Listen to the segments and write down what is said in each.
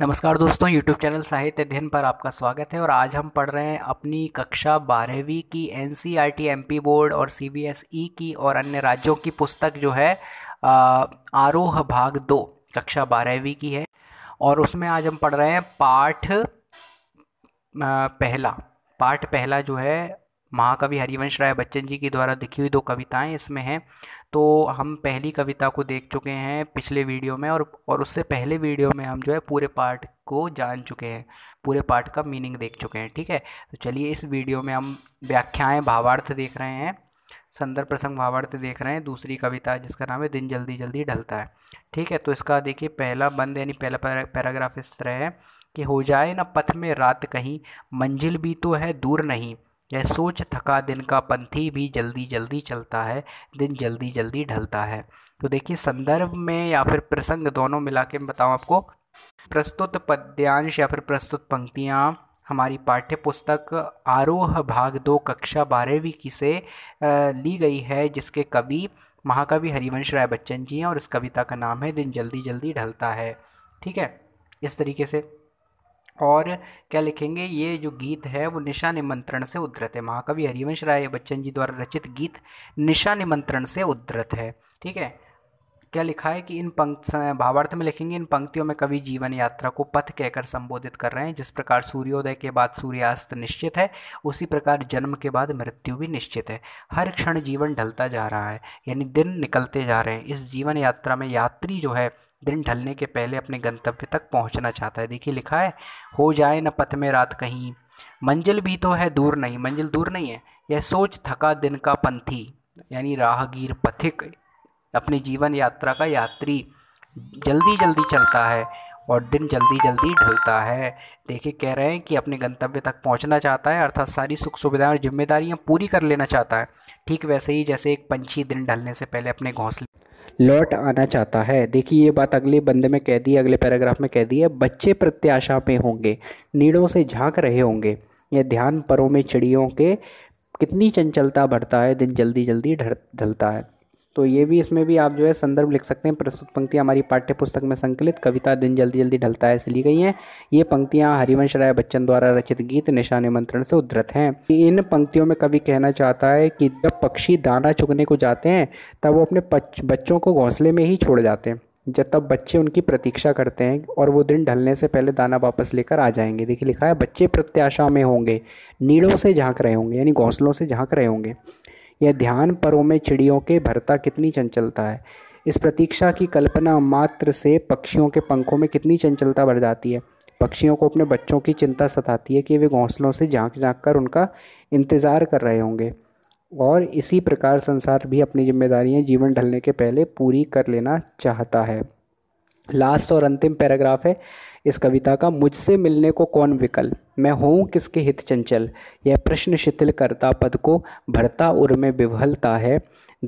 नमस्कार दोस्तों YouTube channel साहित्य अध्ययन पर आपका स्वागत है और आज हम पढ़ रहे हैं अपनी कक्षा बारहवीं की एन सी बोर्ड और सी e की और अन्य राज्यों की पुस्तक जो है आरोह भाग दो कक्षा बारहवीं की है और उसमें आज हम पढ़ रहे हैं पाठ पहला पाठ पहला जो है महाकवि हरिवंश राय बच्चन जी के द्वारा लिखी हुई दो कविताएं इसमें हैं तो हम पहली कविता को देख चुके हैं पिछले वीडियो में और और उससे पहले वीडियो में हम जो है पूरे पाठ को जान चुके हैं पूरे पार्ट का मीनिंग देख चुके हैं ठीक है तो चलिए इस वीडियो में हम व्याख्याएँ भावार्थ देख रहे हैं संदर्भ प्रसंग भावार्थ देख रहे हैं दूसरी कविता जिसका नाम है दिन जल्दी जल्दी ढलता है ठीक है तो इसका देखिए पहला बंद यानी पहला पैराग्राफ इस तरह है कि हो जाए ना पथ में रात कहीं मंजिल भी तो है दूर नहीं यह सोच थका दिन का पंथी भी जल्दी जल्दी चलता है दिन जल्दी जल्दी ढलता है तो देखिए संदर्भ में या फिर प्रसंग दोनों मिला के बताऊँ आपको प्रस्तुत पद्यांश या फिर प्रस्तुत पंक्तियाँ हमारी पाठ्य पुस्तक आरोह भाग दो कक्षा बारहवीं की से ली गई है जिसके कवि महाकवि हरिवंश राय बच्चन जी हैं और इस कविता का नाम है दिन जल्दी जल्दी ढलता है ठीक है इस तरीके से और क्या लिखेंगे ये जो गीत है वो निशा निमंत्रण से उद्धृत है महाकवि हरिवंश राय बच्चन जी द्वारा रचित गीत निशा निमंत्रण से उद्धृत है ठीक है क्या लिखा है कि इन पंक्त भावार्थ में लिखेंगे इन पंक्तियों में कवि जीवन यात्रा को पथ कहकर संबोधित कर रहे हैं जिस प्रकार सूर्योदय के बाद सूर्यास्त निश्चित है उसी प्रकार जन्म के बाद मृत्यु भी निश्चित है हर क्षण जीवन ढलता जा रहा है यानी दिन निकलते जा रहे हैं इस जीवन यात्रा में यात्री जो है दिन ढलने के पहले अपने गंतव्य तक पहुँचना चाहता है देखिए लिखा है हो जाए न पथ में रात कहीं मंजिल भी तो है दूर नहीं मंजिल दूर नहीं है यह सोच थका दिन का पंथी यानी राहगीर पथिक अपनी जीवन यात्रा का यात्री जल्दी जल्दी चलता है और दिन जल्दी जल्दी ढलता है देखिए कह रहे हैं कि अपने गंतव्य तक पहुंचना चाहता है अर्थात सारी सुख सुविधाएं और जिम्मेदारियां पूरी कर लेना चाहता है ठीक वैसे ही जैसे एक पंछी दिन ढलने से पहले अपने घोंसले लौट आना चाहता है देखिए ये बात अगले बंदे में कह दी अगले पैराग्राफ में कह दी है बच्चे प्रत्याशा में होंगे नीड़ों से झांक रहे होंगे यह ध्यान परों में चिड़ियों के कितनी चंचलता बढ़ता है दिन जल्दी जल्दी ढलता है तो ये भी इसमें भी आप जो है संदर्भ लिख सकते हैं प्रस्तुत पंक्तियाँ हमारी पाठ्य पुस्तक में संकलित कविता दिन जल्दी जल्दी ढलता है से ली गई हैं ये पंक्तियाँ हरिवंश राय बच्चन द्वारा रचित गीत निशा निमंत्रण से उद्धृत हैं इन पंक्तियों में कवि कहना चाहता है कि जब पक्षी दाना चुगने को जाते हैं तब वो अपने बच्चों को घोंसले में ही छोड़ जाते हैं जब तब बच्चे उनकी प्रतीक्षा करते हैं और वो दिन ढलने से पहले दाना वापस लेकर आ जाएंगे देखिए लिखा है बच्चे प्रत्याशा में होंगे नीड़ों से झांक रहे होंगे यानी घोंसलों से झांक रहे होंगे यह ध्यान परों में चिड़ियों के भरता कितनी चंचलता है इस प्रतीक्षा की कल्पना मात्र से पक्षियों के पंखों में कितनी चंचलता बढ़ जाती है पक्षियों को अपने बच्चों की चिंता सताती है कि वे घोंसलों से झांक झांक कर उनका इंतज़ार कर रहे होंगे और इसी प्रकार संसार भी अपनी जिम्मेदारियां जीवन ढलने के पहले पूरी कर लेना चाहता है लास्ट और अंतिम पैराग्राफ है इस कविता का मुझसे मिलने को कौन विकल मैं हूँ किसके हित चंचल यह प्रश्न शिथिल करता पद को भरता उर में विभलता है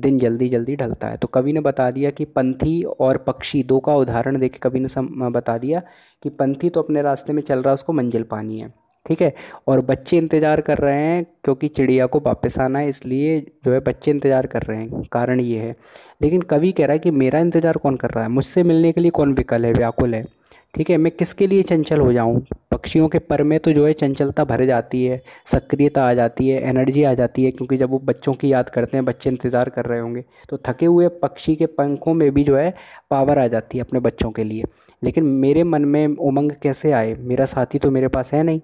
दिन जल्दी जल्दी ढलता है तो कवि ने बता दिया कि पंथी और पक्षी दो का उदाहरण देके कवि ने सम बता दिया कि पंथी तो अपने रास्ते में चल रहा है उसको मंजिल पानी है ठीक है और बच्चे इंतज़ार कर रहे हैं क्योंकि चिड़िया को वापस आना है इसलिए जो है बच्चे इंतज़ार कर रहे हैं कारण ये है लेकिन कवि कह रहा है कि मेरा इंतज़ार कौन कर रहा है मुझसे मिलने के लिए कौन विकल है व्याकुल है ठीक है मैं किसके लिए चंचल हो जाऊँ पक्षियों के पर में तो जो है चंचलता भर जाती है सक्रियता आ जाती है एनर्जी आ जाती है क्योंकि जब वो बच्चों की याद करते हैं बच्चे इंतज़ार कर रहे होंगे तो थके हुए पक्षी के पंखों में भी जो है पावर आ जाती है अपने बच्चों के लिए लेकिन मेरे मन में उमंग कैसे आए मेरा साथी तो मेरे पास है नहीं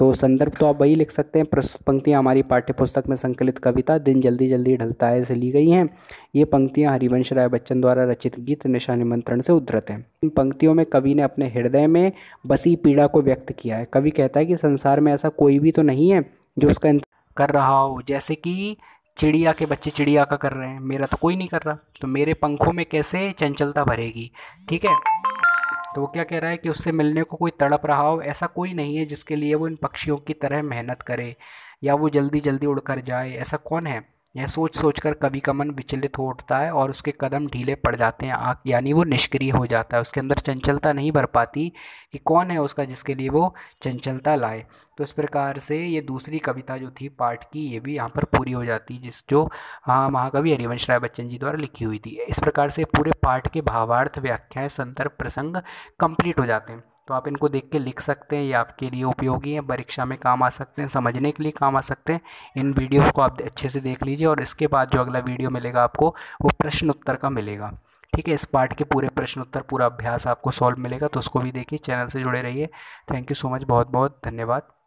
तो संदर्भ तो आप वही लिख सकते हैं प्रस्तुत पंक्तियाँ हमारी पाठ्यपुस्तक में संकलित कविता दिन जल्दी जल्दी ढलता है से ली गई हैं ये पंक्तियाँ हरिवंश राय बच्चन द्वारा रचित गीत निशा निमंत्रण से उद्धृत हैं इन पंक्तियों में कवि ने अपने हृदय में बसी पीड़ा को व्यक्त किया है कवि कहता है कि संसार में ऐसा कोई भी तो नहीं है जो उसका कर रहा हो जैसे कि चिड़िया के बच्चे चिड़िया का कर रहे हैं मेरा तो कोई नहीं कर रहा तो मेरे पंखों में कैसे चंचलता भरेगी ठीक है तो वो क्या कह रहा है कि उससे मिलने को कोई तड़प रहा हो ऐसा कोई नहीं है जिसके लिए वो इन पक्षियों की तरह मेहनत करे या वो जल्दी जल्दी उड़कर जाए ऐसा कौन है यह सोच सोच कर कभी मन विचलित हो उठता है और उसके कदम ढीले पड़ जाते हैं आँख यानी वो निष्क्रिय हो जाता है उसके अंदर चंचलता नहीं भर पाती कि कौन है उसका जिसके लिए वो चंचलता लाए तो इस प्रकार से ये दूसरी कविता जो थी पाठ की ये भी यहाँ पर पूरी हो जाती जिस जो हाँ महाकवि हरिवंश राय बच्चन जी द्वारा लिखी हुई थी इस प्रकार से पूरे पाठ के भावार्थ व्याख्याएँ संदर्भ प्रसंग कंप्लीट हो जाते हैं तो आप इनको देख के लिख सकते हैं ये आपके लिए उपयोगी हैं परीक्षा में काम आ सकते हैं समझने के लिए काम आ सकते हैं इन वीडियोस को आप अच्छे से देख लीजिए और इसके बाद जो अगला वीडियो मिलेगा आपको वो प्रश्न उत्तर का मिलेगा ठीक है इस पार्ट के पूरे प्रश्न उत्तर पूरा अभ्यास आपको सॉल्व मिलेगा तो उसको भी देखिए चैनल से जुड़े रहिए थैंक यू सो मच बहुत बहुत धन्यवाद